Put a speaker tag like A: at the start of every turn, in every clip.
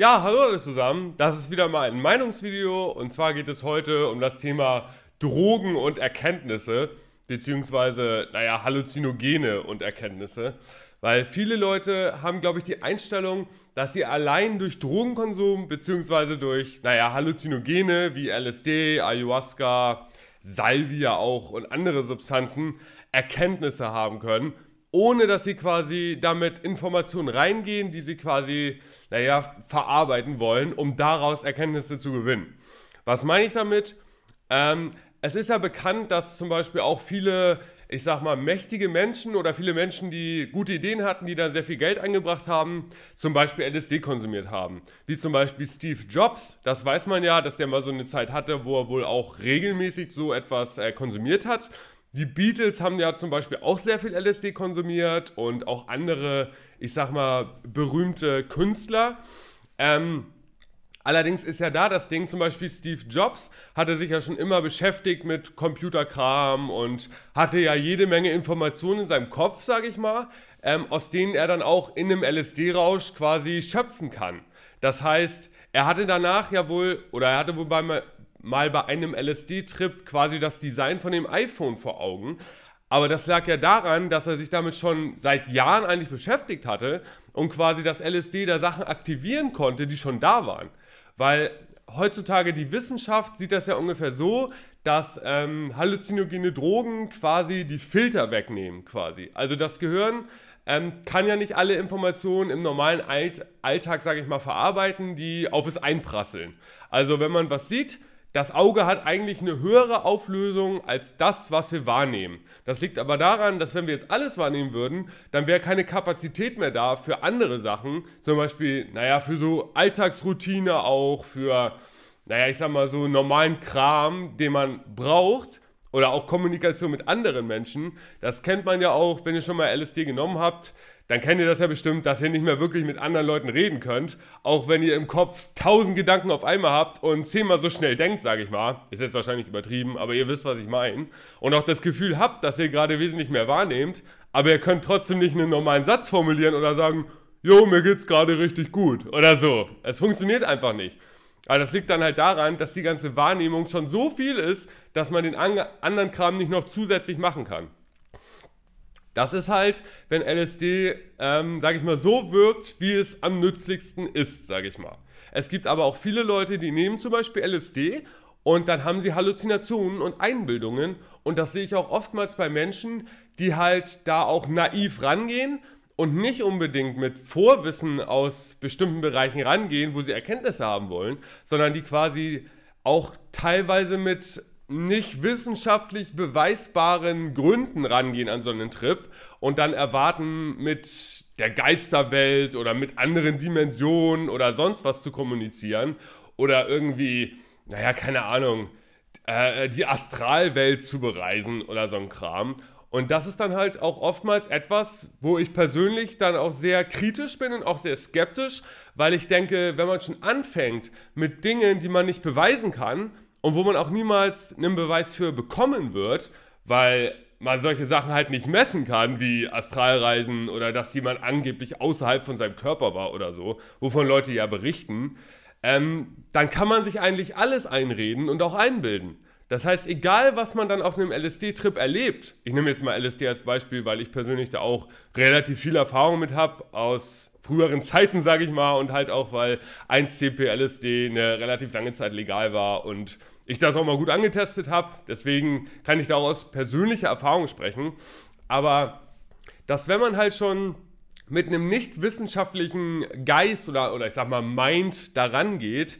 A: Ja, hallo alle zusammen. Das ist wieder mal ein Meinungsvideo und zwar geht es heute um das Thema Drogen und Erkenntnisse, beziehungsweise, naja, Halluzinogene und Erkenntnisse. Weil viele Leute haben, glaube ich, die Einstellung, dass sie allein durch Drogenkonsum, beziehungsweise durch, naja, Halluzinogene wie LSD, Ayahuasca, Salvia auch und andere Substanzen Erkenntnisse haben können ohne dass sie quasi damit Informationen reingehen, die sie quasi, naja, verarbeiten wollen, um daraus Erkenntnisse zu gewinnen. Was meine ich damit? Ähm, es ist ja bekannt, dass zum Beispiel auch viele, ich sag mal, mächtige Menschen oder viele Menschen, die gute Ideen hatten, die dann sehr viel Geld eingebracht haben, zum Beispiel LSD konsumiert haben. Wie zum Beispiel Steve Jobs, das weiß man ja, dass der mal so eine Zeit hatte, wo er wohl auch regelmäßig so etwas äh, konsumiert hat. Die Beatles haben ja zum Beispiel auch sehr viel LSD konsumiert und auch andere, ich sag mal, berühmte Künstler. Ähm, allerdings ist ja da das Ding, zum Beispiel Steve Jobs hatte sich ja schon immer beschäftigt mit Computerkram und hatte ja jede Menge Informationen in seinem Kopf, sag ich mal, ähm, aus denen er dann auch in einem LSD-Rausch quasi schöpfen kann. Das heißt, er hatte danach ja wohl, oder er hatte wohl bei, mal bei einem LSD-Trip quasi das Design von dem iPhone vor Augen. Aber das lag ja daran, dass er sich damit schon seit Jahren eigentlich beschäftigt hatte und quasi das LSD da Sachen aktivieren konnte, die schon da waren. Weil heutzutage die Wissenschaft sieht das ja ungefähr so, dass ähm, halluzinogene Drogen quasi die Filter wegnehmen, quasi. Also das Gehirn ähm, kann ja nicht alle Informationen im normalen Alt Alltag, sage ich mal, verarbeiten, die auf es einprasseln. Also wenn man was sieht, das Auge hat eigentlich eine höhere Auflösung als das, was wir wahrnehmen. Das liegt aber daran, dass wenn wir jetzt alles wahrnehmen würden, dann wäre keine Kapazität mehr da für andere Sachen. Zum Beispiel, naja, für so Alltagsroutine auch, für, naja, ich sag mal so normalen Kram, den man braucht. Oder auch Kommunikation mit anderen Menschen. Das kennt man ja auch, wenn ihr schon mal LSD genommen habt dann kennt ihr das ja bestimmt, dass ihr nicht mehr wirklich mit anderen Leuten reden könnt. Auch wenn ihr im Kopf tausend Gedanken auf einmal habt und zehnmal so schnell denkt, sage ich mal. Ist jetzt wahrscheinlich übertrieben, aber ihr wisst, was ich meine. Und auch das Gefühl habt, dass ihr gerade wesentlich mehr wahrnehmt, aber ihr könnt trotzdem nicht einen normalen Satz formulieren oder sagen, jo, mir geht's gerade richtig gut oder so. Es funktioniert einfach nicht. Aber das liegt dann halt daran, dass die ganze Wahrnehmung schon so viel ist, dass man den anderen Kram nicht noch zusätzlich machen kann. Das ist halt, wenn LSD, ähm, sage ich mal, so wirkt, wie es am nützlichsten ist, sage ich mal. Es gibt aber auch viele Leute, die nehmen zum Beispiel LSD und dann haben sie Halluzinationen und Einbildungen. Und das sehe ich auch oftmals bei Menschen, die halt da auch naiv rangehen und nicht unbedingt mit Vorwissen aus bestimmten Bereichen rangehen, wo sie Erkenntnisse haben wollen, sondern die quasi auch teilweise mit nicht wissenschaftlich beweisbaren Gründen rangehen an so einen Trip und dann erwarten, mit der Geisterwelt oder mit anderen Dimensionen oder sonst was zu kommunizieren oder irgendwie, naja, keine Ahnung, äh, die Astralwelt zu bereisen oder so ein Kram. Und das ist dann halt auch oftmals etwas, wo ich persönlich dann auch sehr kritisch bin und auch sehr skeptisch, weil ich denke, wenn man schon anfängt mit Dingen, die man nicht beweisen kann, und wo man auch niemals einen Beweis für bekommen wird, weil man solche Sachen halt nicht messen kann, wie Astralreisen oder dass jemand angeblich außerhalb von seinem Körper war oder so, wovon Leute ja berichten, ähm, dann kann man sich eigentlich alles einreden und auch einbilden. Das heißt, egal was man dann auf einem LSD-Trip erlebt, ich nehme jetzt mal LSD als Beispiel, weil ich persönlich da auch relativ viel Erfahrung mit habe aus früheren Zeiten, sage ich mal, und halt auch, weil 1CP LSD eine relativ lange Zeit legal war und ich das auch mal gut angetestet habe. Deswegen kann ich da auch aus persönlicher Erfahrung sprechen. Aber dass wenn man halt schon mit einem nicht wissenschaftlichen Geist oder, oder ich sag mal Mind daran geht,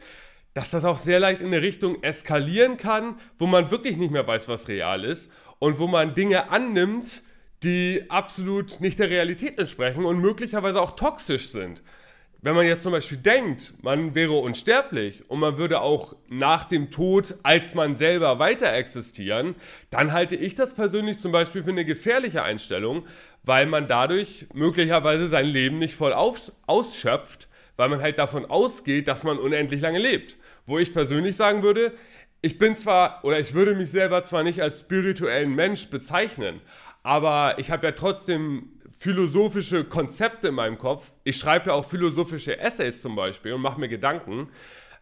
A: dass das auch sehr leicht in eine Richtung eskalieren kann, wo man wirklich nicht mehr weiß, was real ist und wo man Dinge annimmt, die absolut nicht der Realität entsprechen und möglicherweise auch toxisch sind. Wenn man jetzt zum Beispiel denkt, man wäre unsterblich und man würde auch nach dem Tod als man selber weiter existieren, dann halte ich das persönlich zum Beispiel für eine gefährliche Einstellung, weil man dadurch möglicherweise sein Leben nicht voll auf, ausschöpft, weil man halt davon ausgeht, dass man unendlich lange lebt wo ich persönlich sagen würde, ich bin zwar oder ich würde mich selber zwar nicht als spirituellen Mensch bezeichnen, aber ich habe ja trotzdem philosophische Konzepte in meinem Kopf. Ich schreibe ja auch philosophische Essays zum Beispiel und mache mir Gedanken,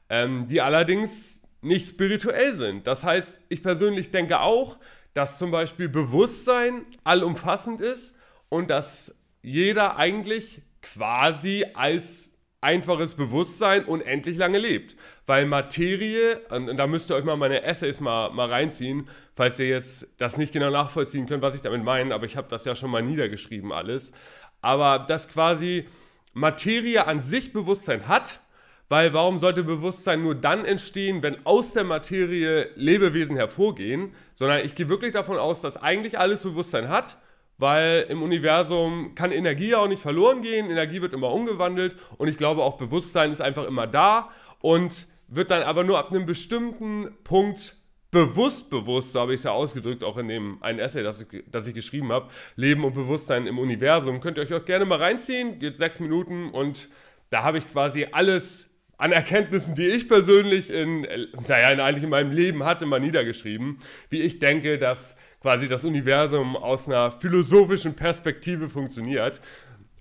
A: ähm, die allerdings nicht spirituell sind. Das heißt, ich persönlich denke auch, dass zum Beispiel Bewusstsein allumfassend ist und dass jeder eigentlich quasi als einfaches Bewusstsein unendlich lange lebt. Weil Materie, und da müsst ihr euch mal meine Essays mal, mal reinziehen, falls ihr jetzt das nicht genau nachvollziehen könnt, was ich damit meine, aber ich habe das ja schon mal niedergeschrieben alles. Aber dass quasi Materie an sich Bewusstsein hat, weil warum sollte Bewusstsein nur dann entstehen, wenn aus der Materie Lebewesen hervorgehen, sondern ich gehe wirklich davon aus, dass eigentlich alles Bewusstsein hat weil im Universum kann Energie auch nicht verloren gehen, Energie wird immer umgewandelt und ich glaube auch Bewusstsein ist einfach immer da und wird dann aber nur ab einem bestimmten Punkt bewusst bewusst, so habe ich es ja ausgedrückt, auch in dem einen Essay, das ich, das ich geschrieben habe, Leben und Bewusstsein im Universum. Könnt ihr euch auch gerne mal reinziehen, geht sechs Minuten und da habe ich quasi alles an Erkenntnissen, die ich persönlich in, naja, eigentlich in meinem Leben hatte, mal niedergeschrieben, wie ich denke, dass quasi das Universum aus einer philosophischen Perspektive funktioniert.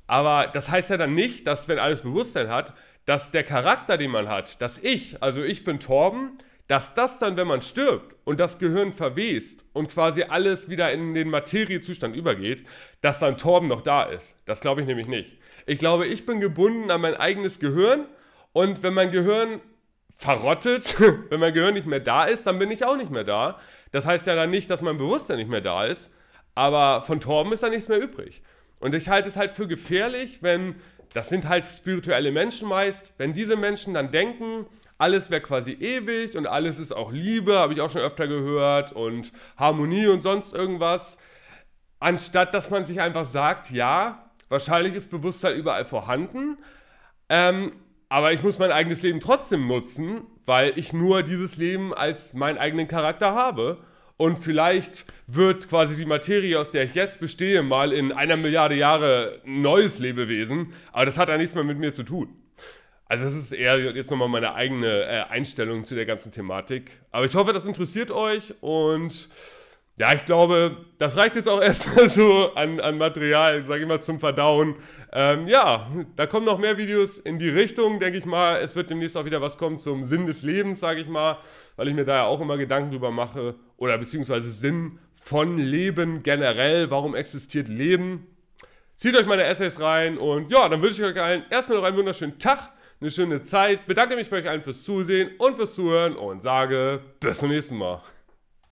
A: Aber das heißt ja dann nicht, dass wenn alles Bewusstsein hat, dass der Charakter, den man hat, dass ich, also ich bin Torben, dass das dann, wenn man stirbt und das Gehirn verwest und quasi alles wieder in den Materiezustand übergeht, dass dann Torben noch da ist. Das glaube ich nämlich nicht. Ich glaube, ich bin gebunden an mein eigenes Gehirn und wenn mein Gehirn verrottet, wenn mein Gehirn nicht mehr da ist, dann bin ich auch nicht mehr da. Das heißt ja dann nicht, dass mein Bewusstsein nicht mehr da ist, aber von Torben ist da nichts mehr übrig. Und ich halte es halt für gefährlich, wenn, das sind halt spirituelle Menschen meist, wenn diese Menschen dann denken, alles wäre quasi ewig und alles ist auch Liebe, habe ich auch schon öfter gehört, und Harmonie und sonst irgendwas. Anstatt dass man sich einfach sagt, ja, wahrscheinlich ist Bewusstsein überall vorhanden, ähm, aber ich muss mein eigenes Leben trotzdem nutzen, weil ich nur dieses Leben als meinen eigenen Charakter habe. Und vielleicht wird quasi die Materie, aus der ich jetzt bestehe, mal in einer Milliarde Jahre ein neues Lebewesen. Aber das hat ja nichts mehr mit mir zu tun. Also das ist eher jetzt nochmal meine eigene äh, Einstellung zu der ganzen Thematik. Aber ich hoffe, das interessiert euch und ja, ich glaube, das reicht jetzt auch erstmal so an, an Material, sage ich mal, zum Verdauen. Ähm, ja, da kommen noch mehr Videos in die Richtung, denke ich mal. Es wird demnächst auch wieder was kommen zum Sinn des Lebens, sage ich mal, weil ich mir da ja auch immer Gedanken drüber mache. Oder beziehungsweise Sinn von Leben generell. Warum existiert Leben? Zieht euch meine Essays rein und ja, dann wünsche ich euch allen erstmal noch einen wunderschönen Tag, eine schöne Zeit. Bedanke mich bei euch allen fürs Zusehen und fürs Zuhören und sage bis zum nächsten Mal.